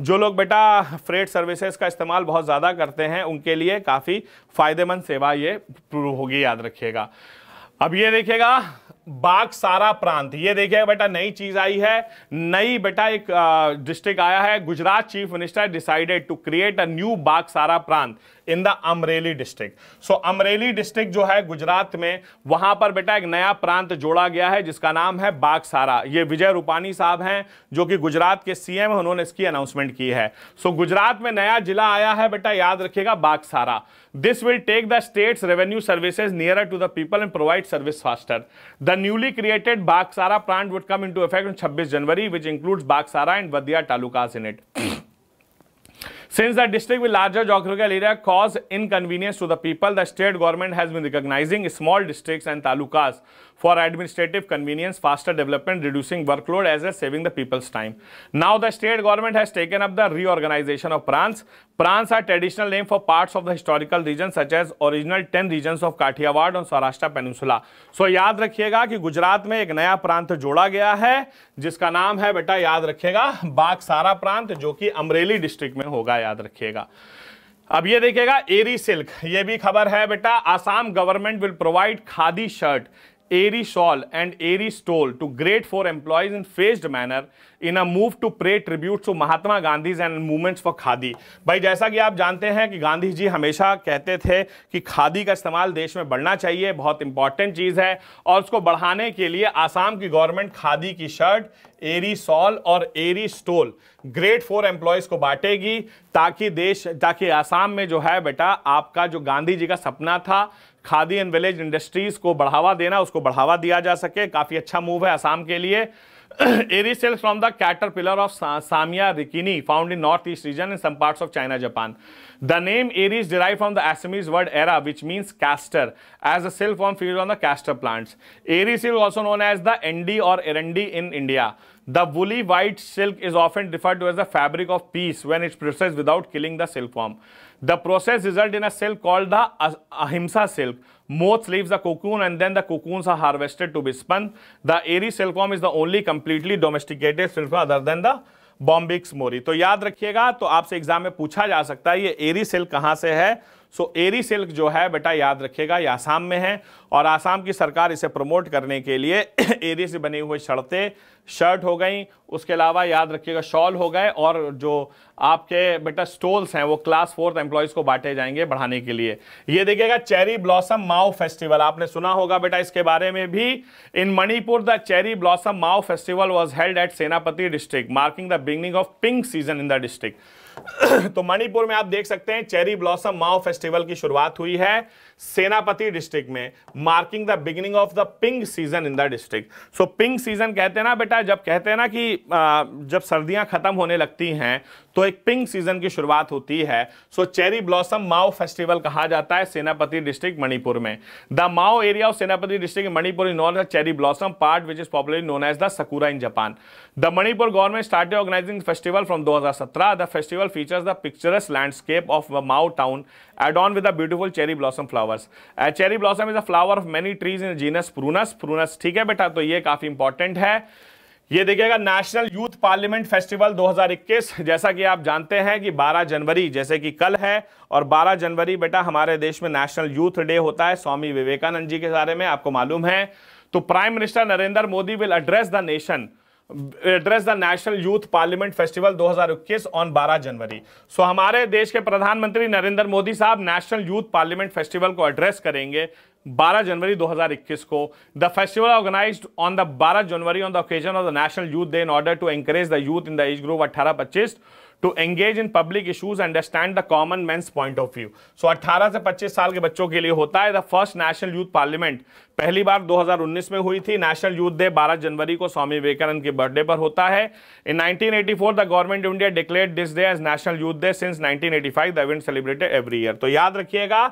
जो लोग बेटा freight services का इस्तेमाल बहुत ज़्यादा करते हैं उनके लिए काफ़ी फ़ायदेमंद सेवा ये प्रूव होगी याद रखिएगा अब ये देखिएगा बागसारा प्रांत ये देखिए बेटा नई चीज आई है नई बेटा एक डिस्ट्रिक्ट आया है Gujarat chief minister decided to create a new Bagasara प्रांत in the Amreli district so Amreli district जो है गुजरात में वहां पर बेटा एक नया प्रांत जोड़ा गया है जिसका नाम है बागसारा ये विजय रूपानी साहब हैं जो कि गुजरात के सीएम उन्होंने इसकी अनाउंसमेंट की है सो so, गुजरात में नया जिला आया है बेटा याद रखिएगा Bagasara this will take the states revenue services near to the people and provide service faster the newly created Bagasara प्लांट would come into effect छब्बीस January which includes Bagasara and Vadia talukas in it Since the district with larger geographical area cause inconvenience to the people, the state government has been recognizing small districts and talukas for administrative convenience, faster development, reducing workload as well saving the people's time. Now the state government has taken up the reorganization of prans. Prans are traditional name for parts of the historical region such as original 10 regions of Kathiawad and Saurashtra Peninsula. So याद रखिएगा कि गुजरात में एक नया प्रांत जोड़ा गया है जिसका नाम है बेटा याद रखिएगा बागसारा प्रांत जो कि अमरेली डिस्ट्रिक्ट में होगा याद रखिएगा अब ये देखिएगा एरी सिल्क ये भी खबर है बेटा Assam government will provide khadi shirt and and stole to grade 4 employees in phased manner in a move to pay tribute to Mahatma Gandhi's and movements for Khadi. भाई जैसा कि आप जानते हैं कि गांधी जी हमेशा कहते थे कि खादी का इस्तेमाल देश में बढ़ना चाहिए बहुत इंपॉर्टेंट चीज़ है और उसको बढ़ाने के लिए आसाम की गवर्नमेंट खादी की शर्ट एरी सॉल और eri stole grade four employees को बांटेगी ताकि देश ताकि आसाम में जो है बेटा आपका जो गांधी जी का सपना था खादी एंड विलेज इंडस्ट्रीज को बढ़ावा देना उसको बढ़ावा दिया जा सके काफ़ी अच्छा मूव है असम के लिए eri silks from the caterpillar of Samia ricini found in north east region in some parts of China Japan the name eri is derive from the Assamese word era which means castor as a silk worm feed on the castor plants eri silk also known as the endi or erandi in India The woolly white silk is referred to as the fabric of peace when when process without killing the the worm the process result in a silk called the ahimsa silk moth leave the cocoon and then the cocoon are harvested to be spun the eri silkworm is the only completely domesticated silk other than the Bombyx mori तो याद रखिएगा तो आपसे exam में पूछा जा सकता है ये एरी सिल्क कहाँ से है सो एरी सिल्क जो है बेटा याद रखेगा ये आसाम में है और आसाम की सरकार इसे प्रमोट करने के लिए एरी से बने हुए शर्तें शर्ट हो गई उसके अलावा याद रखिएगा शॉल हो गए और जो आपके बेटा स्टोल्स हैं वो क्लास फोर्थ एम्प्लॉयज़ को बांटे जाएंगे बढ़ाने के लिए ये देखिएगा चेरी ब्लॉसम माओ फेस्टिवल आपने सुना होगा बेटा इसके बारे में भी in Manipur the cherry blossom Mao festival was held at Senapati district marking the beginning of pink season in the district तो मणिपुर में आप देख सकते हैं चेरी ब्लॉसम माओ फेस्टिवल की शुरुआत हुई है सेनापति डिस्ट्रिक्ट में marking the beginning of the pink season in the district so pink season कहते हैं ना बेटा जब कहते हैं ना कि जब सर्दियां खत्म होने लगती हैं तो एक पिंक सीजन की शुरुआत होती है so cherry blossom Mao festival कहा जाता है सेनापति डिस्ट्रिक्ट मणिपुर में the Mao area of Senapati district Manipur in non cherry blossom part which is popularly known as the sakura in Japan the Manipur government start organising festival from 2017 the festival features the picturesque landscape of Mao town add on with the cherry blossom flower flowers cherry blossom is a flower of many trees in genus Prunus Prunus ठीक है बेटा तो ये काफी important है ये देखिएगा national youth parliament festival 2021 जैसा कि आप जानते हैं कि 12 जनवरी जैसे कि कल है और 12 जनवरी बेटा हमारे देश में नेशनल यूथ डे होता है स्वामी विवेकानंद जी के बारे में आपको मालूम है तो prime minister Narendra Modi will address the nation address the national youth parliament festival 2021 on 12 January so so, हमारे देश के प्रधानमंत्री नरेंद्र मोदी साहब नेशनल यूथ पार्लियामेंट फेस्टिवल को एड्रेस करेंगे 12 जनवरी 2021 को the festival organise on the 12 January on the occasion of the national youth day in order to encourage the youth in the age group अट्ठारह पच्चीस to engage in public issues understand the common man's point of view so 18 से 25 साल के बच्चों के लिए होता है the first national youth parliament पहली बार 2019 में हुई थी नेशनल यूथ डे 12 जनवरी को स्वामी विवेकानंद के बर्थडे पर होता है in 1984 the government of India declare this day as national youth day since 1985 the event celebrated every year तो याद रखिएगा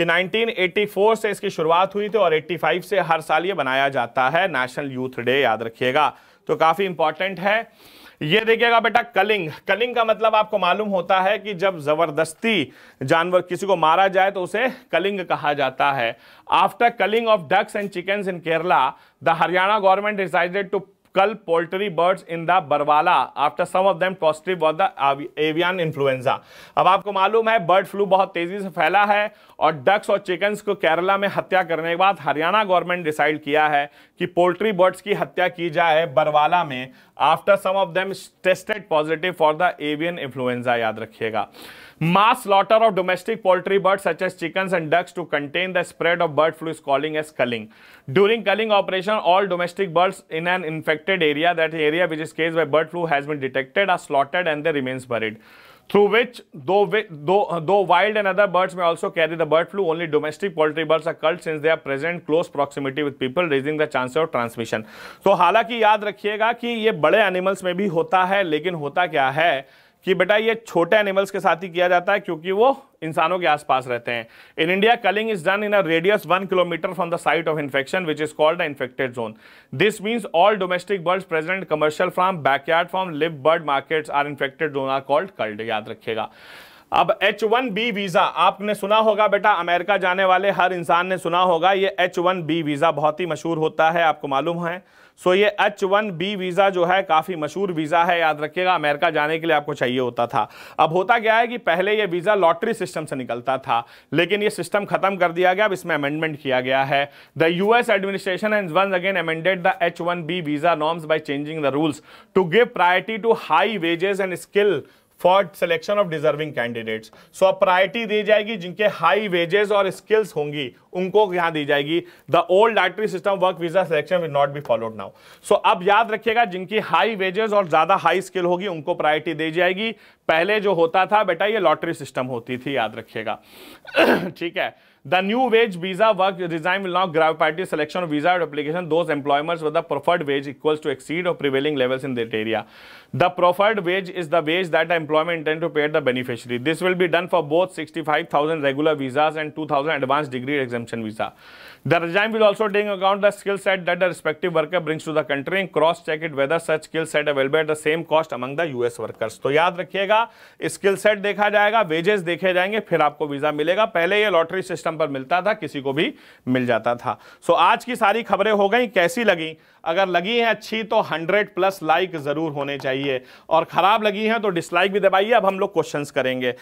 कि 1984 से इसकी शुरुआत हुई थी और 85 से हर साल ये बनाया जाता है नेशनल यूथ डे याद रखिएगा तो काफ़ी इंपॉर्टेंट है ये देखिएगा बेटा कलिंग कलिंग का मतलब आपको मालूम होता है कि जब जबरदस्ती जानवर किसी को मारा जाए तो उसे कलिंग कहा जाता है after culling of ducks and chickens in Kerala the Haryana government decided to cull poultry birds in the Barwala after some of them positive was the avian अब आपको मालूम है बर्ड फ्लू बहुत तेजी से फैला है और डक्स और चिकन्स को केरला में हत्या करने के बाद हरियाणा गवर्नमेंट डिसाइड किया है कि पोल्ट्री बर्ड्स की हत्या की जाए बरवाला में after some of them tested positive for the avian influenza याद रखिएगा Mass slaughter of domestic poultry birds such as chickens and ducks to contain the spread of bird flu is calling as culling. During culling operation, all domestic birds in an infected area, that area which is case where bird flu has been detected, are slaughtered and their remains buried. Through which, though, though, though wild and other birds may also carry the bird flu, only domestic poultry birds are culled since they are present close proximity with people, raising the chances of transmission. तो हालांकि याद रखिएगा कि ये बड़े animals में भी होता है लेकिन होता क्या है कि बेटा ये छोटे एनिमल्स के साथ ही किया जाता है क्योंकि वो इंसानों के आसपास रहते हैं in India culling is done in a radius one kilometre from the site of infection which is called a infected zone this means all domestic birds present commercial farm backyard farm live bird markets are infected zone are called culled याद रखेगा अब H one B visa आपने सुना होगा बेटा America जाने वाले हर इंसान ने सुना होगा ये एच वन बी वीज़ा बहुत ही मशहूर होता है आपको मालूम है सो ये एच वन बी वीज़ा जो है काफ़ी मशहूर वीज़ा है याद रखिएगा अमेरिका जाने के लिए आपको चाहिए होता था अब होता क्या है कि पहले ये वीज़ा लॉटरी सिस्टम से निकलता था लेकिन ये सिस्टम खत्म कर दिया गया अब इसमें अमेंडमेंट किया गया है the U S administration and once again amended the H one B visa norms by changing the rules to give priority to high wages and skill for selection of deserving candidates so अब priority दी जाएगी जिनके high wages और skills होंगी उनको यहां दी जाएगी the old lottery system work visa selection will not be followed now so अब याद रखिएगा जिनकी हाई वेजेस और ज्यादा हाई स्किल होगी उनको प्रायोरिटी दी जाएगी पहले जो होता था बेटा ये लॉटरी सिस्टम होती थी याद रखिएगा ठीक है The new wage visa work design will now grab party selection of visa application those employers with the preferred wage equals to exceed of prevailing levels in that area. The preferred wage is the wage that the employer intend to pay the beneficiary. This will be done for both 65,000 regular visas and 2,000 advanced degree exemption visa. The regime will also take account the skill set that the respective worker brings to the country and cross check it whether such skill set available at the same cost among the US workers. तो याद रखिएगा skill set देखा जाएगा wages देखे जाएंगे फिर आपको visa मिलेगा पहले ये lottery system पर मिलता था किसी को भी मिल जाता था so, आज की सारी खबरें हो गई कैसी लगी अगर लगी है अच्छी तो 100 प्लस लाइक जरूर होने चाहिए और खराब लगी है तो डिसलाइक भी दबाइए अब हम लोग क्वेश्चंस करेंगे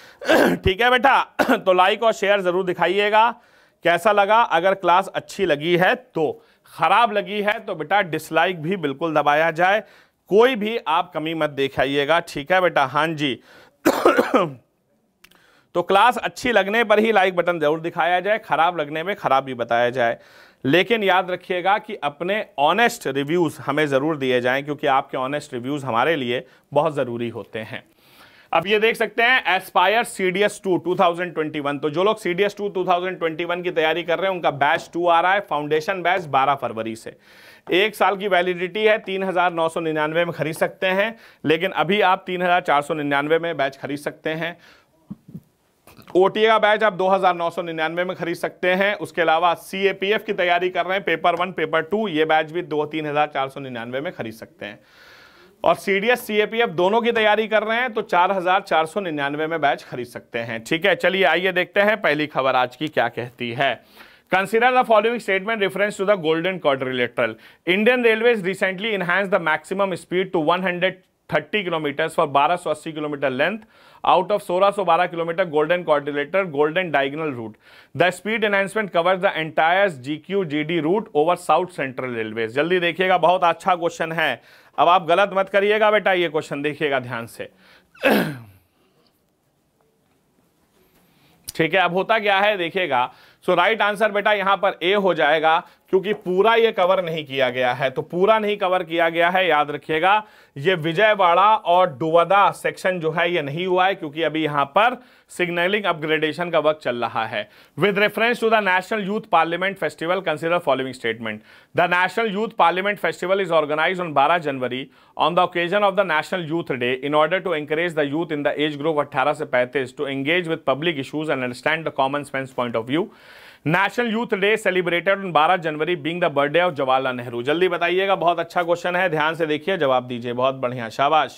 ठीक है बेटा तो लाइक और शेयर जरूर दिखाइएगा कैसा लगा अगर क्लास अच्छी लगी है तो खराब लगी है तो बेटा डिसलाइक भी बिल्कुल दबाया जाए कोई भी आप कमी मत दिखाइएगा ठीक है बेटा हाँ जी तो क्लास अच्छी लगने पर ही लाइक बटन जरूर दिखाया जाए खराब लगने में खराब भी बताया जाए लेकिन याद रखिएगा कि अपने ऑनेस्ट रिव्यूज़ हमें ज़रूर दिए जाएं क्योंकि आपके ऑनेस्ट रिव्यूज़ हमारे लिए बहुत ज़रूरी होते हैं अब ये देख सकते हैं एस्पायर सीडीएस टू टू तो जो लोग सीडीएस टू टू की तैयारी कर रहे हैं उनका बैच टू आ रहा है फाउंडेशन बैच 12 फरवरी से एक साल की वैलिडिटी है तीन हजार नौ सौ निन्यानवे में खरीद सकते हैं लेकिन अभी आप तीन हजार चार सौ निन्यानवे में बैच खरीद सकते हैं ओटीए का बैच आप 2999 में खरीद सकते हैं उसके अलावा सीएपीएफ की तैयारी कर रहे हैं पेपर वन पेपर टू ये बैच भी दो तीन हजार चार सौ निन्यानवे में खरीद सकते हैं और सी डी दोनों की तैयारी कर रहे हैं तो चार चार हजार सौ निन्यानवे में बैच खरीद सकते हैं ठीक है चलिए आइए देखते हैं पहली खबर आज की क्या कहती है consider the following statement reference to the golden quadrilateral Indian railway recently enhance the maximum speed to one 130 kilometre for 1280 kilometre length out of 1612 kilometre golden quadrilateral golden diagonal route the speed enhancement covers the entire GQ GD route over South Central Railway जल्दी देखिएगा बहुत अच्छा question है अब आप गलत मत करिएगा बेटा ये क्वेश्चन देखिएगा ध्यान से ठीक है अब होता क्या है देखिएगा सो राइट आंसर बेटा यहां पर ए हो जाएगा क्योंकि पूरा ये कवर नहीं किया गया है तो पूरा नहीं कवर किया गया है याद रखिएगा ये विजयवाड़ा और डुवदा सेक्शन जो है ये नहीं हुआ है क्योंकि अभी यहां पर सिग्नलिंग अपग्रेडेशन का वर्क चल रहा है with reference to the national youth parliament festival consider following statement the national youth parliament festival is organise on बारह जनवरी on the occasion of the national youth day in order to encourage the youth in the age group अट्ठारह से पैंतीस to engage with public issues and understand the common sense point of view national youth day celebrated on 12 जनवरी being the birthday of Jawaharlal Nehru जल्दी बताइएगा बहुत अच्छा question है ध्यान से देखिए जवाब दीजिए बहुत बढ़िया शाबाश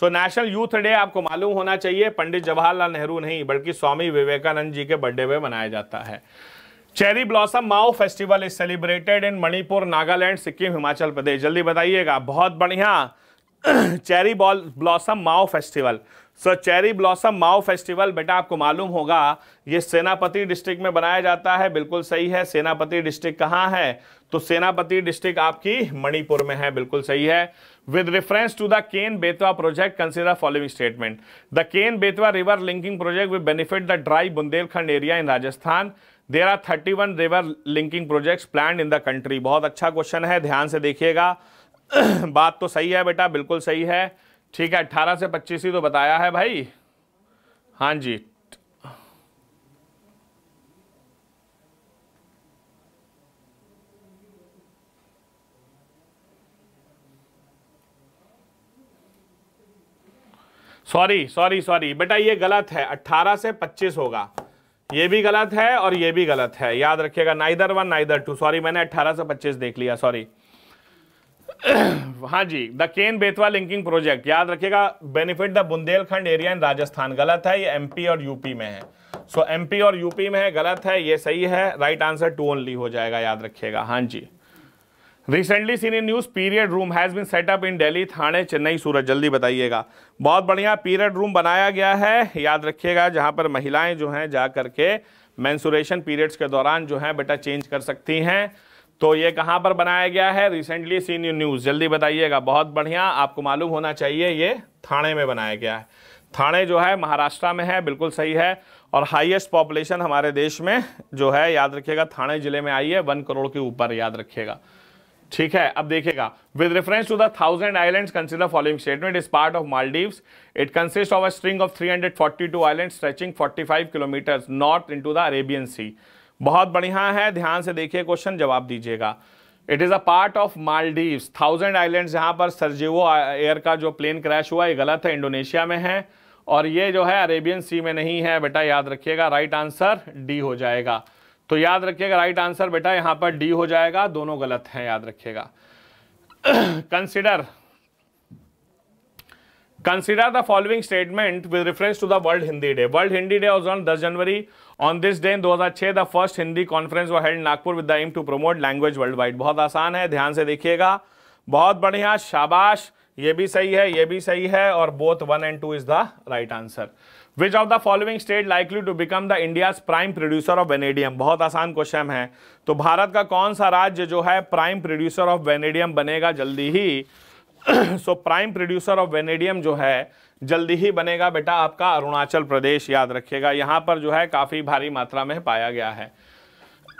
सो नेशनल यूथ डे आपको मालूम होना चाहिए पंडित जवाहरलाल नेहरू नहीं बल्कि स्वामी विवेकानंद जी के बर्थडे पे मनाया जाता है cherry blossom Mao festival is celebrated in Manipur Nagaland Sikkim Himachal Pradesh जल्दी बताइएगा बहुत बढ़िया cherry ball blossom Mao festival sir cherry blossom Mao festival बेटा आपको मालूम होगा ये सेनापति डिस्ट्रिक्ट में बनाया जाता है बिल्कुल सही है सेनापति डिस्ट्रिक्ट कहाँ है तो सेनापति डिस्ट्रिक्ट आपकी मणिपुर में है बिल्कुल सही है with reference to the Ken Betwa project consider following statement the Ken Betwa river linking project will benefit the dry Bundelkhand area in Rajasthan there are thirty one river linking project plan in the country बहुत अच्छा क्वेश्चन है ध्यान से देखिएगा बात तो सही है बेटा बिल्कुल सही है ठीक है अट्ठारह से पच्चीस ही तो बताया है भाई हाँ जी सॉरी सॉरी सॉरी बेटा ये गलत है 18 से 25 होगा ये भी गलत है और ये भी गलत है याद रखिएगा neither one neither two sorry मैंने 18 से 25 देख लिया सॉरी हाँ जी the Ken Betwa linking project याद रखिएगा benefit the Bundelkhand area in Rajasthan गलत है ये एमपी और यूपी में है सो so, एमपी और यूपी में है गलत है ये सही है राइट आंसर टू ओनली हो जाएगा याद रखिएगा हाँ जी recently seen in news period room has been set up in Delhi Thane Chennai Surat जल्दी बताइएगा बहुत बढ़िया पीरियड रूम बनाया गया है याद रखिएगा जहाँ पर महिलाएं जो हैं जा करके मैंसुरेशन पीरियड्स के दौरान जो हैं बेटा चेंज कर सकती हैं तो ये कहां पर बनाया गया है रिसेंटली सीन न्यूज़ जल्दी बताइएगा बहुत बढ़िया आपको मालूम होना चाहिए ये थाने में बनाया गया है थाने जो है महाराष्ट्र में है बिल्कुल सही है और हाईएस्ट पॉपुलेशन हमारे देश में जो है याद रखिएगा थाने जिले में आई है वन करोड़ के ऊपर याद रखिएगा ठीक है अब देखिएगा with reference to the thousand islands consider following statement is part of Maldives it consist of a string of 342 island stretching 45 kilometre north into the Arabian sea बहुत बढ़िया है ध्यान से देखिए क्वेश्चन जवाब दीजिएगा it is a part of Maldive thousand island जहाँ पर सरजेवो एयर का जो प्लेन क्रैश हुआ ये गलत है इंडोनेशिया में है और ये जो है अरेबियन सी में नहीं है बेटा याद रखिएगा राइट आंसर डी हो जाएगा तो याद रखिएगा राइट आंसर बेटा यहाँ पर डी हो जाएगा दोनों गलत हैं याद रखिएगा consider consider the following statement with reference to the world Hindi day world Hindi day was on दस जनवरी on this day in 2006 the first Hindi conference was held Nagpur with the aim to promote language worldwide बहुत आसान है ध्यान से देखिएगा बहुत बढ़िया शाबाश ये भी सही है ये भी सही है और both one and two is the right answer which of the following state likely to become the India prime producer of vanadium बहुत आसान क्वेश्चन है तो भारत का कौन सा राज्य जो है प्राइम प्रोड्यूसर ऑफ वेनेडियम बनेगा जल्दी ही so prime producer of vanadium जो है जल्दी ही बनेगा बेटा आपका अरुणाचल प्रदेश याद रखिएगा यहाँ पर जो है काफ़ी भारी मात्रा में पाया गया है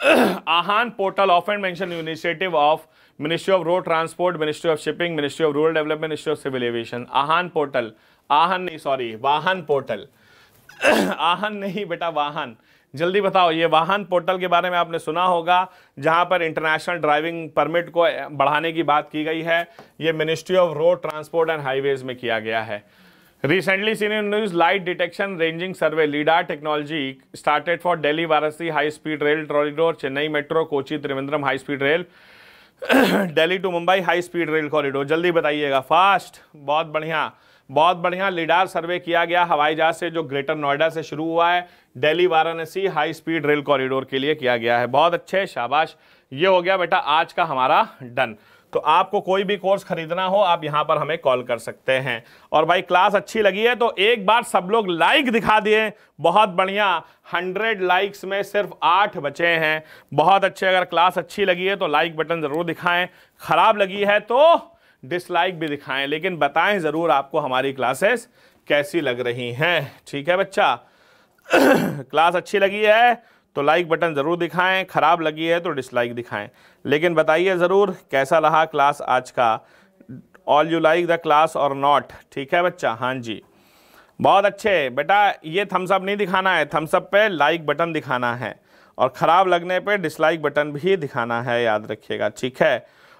Aahan portal of and mention initiative of ministry of road transport ministry of shipping ministry of rural development ministry of civil aviation Aahan portal Aahan नहीं सॉरी वाहन पोर्टल आहन नहीं बेटा वाहन जल्दी बताओ ये वाहन पोर्टल के बारे में आपने सुना होगा जहां पर इंटरनेशनल ड्राइविंग परमिट को बढ़ाने की बात की गई है ये ministry of road transport and highways में किया गया है recently seen in news light detection ranging survey lidar technology started for Delhi Varanasi high speed rail corridor Chennai metro Kochi Trivandrum high speed rail Delhi to Mumbai high speed rail corridor जल्दी बताइएगा फास्ट बहुत बढ़िया बहुत बढ़िया लिडार सर्वे किया गया हवाई जहाज से जो ग्रेटर नोएडा से शुरू हुआ है Delhi Varanasi high speed rail corridor के लिए किया गया है बहुत अच्छे शाबाश ये हो गया बेटा आज का हमारा डन तो आपको कोई भी कोर्स खरीदना हो आप यहाँ पर हमें कॉल कर सकते हैं और भाई क्लास अच्छी लगी है तो एक बार सब लोग लाइक दिखा दिए बहुत बढ़िया हंड्रेड लाइक्स में सिर्फ आठ बचे हैं बहुत अच्छे अगर क्लास अच्छी लगी है तो लाइक बटन ज़रूर दिखाएं ख़राब लगी है तो डिसलाइक भी दिखाएं लेकिन बताएं ज़रूर आपको हमारी क्लासेस कैसी लग रही हैं ठीक है बच्चा क्लास अच्छी लगी है तो लाइक बटन ज़रूर दिखाएं ख़राब लगी है तो डिसलाइक दिखाएं लेकिन बताइए ज़रूर कैसा रहा क्लास आज का all you like the class और नॉट ठीक है बच्चा हाँ जी बहुत अच्छे बेटा ये थम्सअप नहीं दिखाना है थम्सअप पे लाइक बटन दिखाना है और ख़राब लगने पे डिसलाइक बटन भी दिखाना है याद रखिएगा ठीक है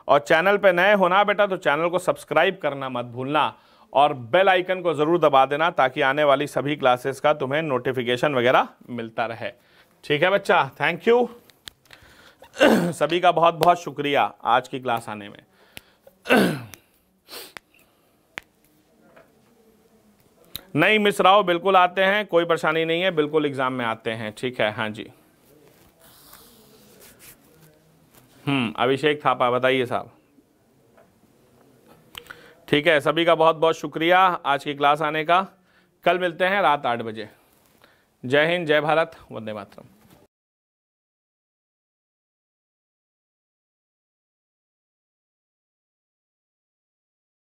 और चैनल पे नए होना बेटा तो चैनल को सब्सक्राइब करना मत भूलना और बेल आइकन को ज़रूर दबा देना ताकि आने वाली सभी क्लासेस का तुम्हें नोटिफिकेशन वगैरह मिलता रहे ठीक है बच्चा थैंक यू सभी का बहुत बहुत शुक्रिया आज की क्लास आने में नहीं मिस राव बिल्कुल आते हैं कोई परेशानी नहीं है बिल्कुल एग्ज़ाम में आते हैं ठीक है हाँ जी हम्म अभिषेक थापा बताइए साहब ठीक है सभी का बहुत बहुत शुक्रिया आज की क्लास आने का कल मिलते हैं रात आठ बजे जय हिंद जय भारत वंदे मातरम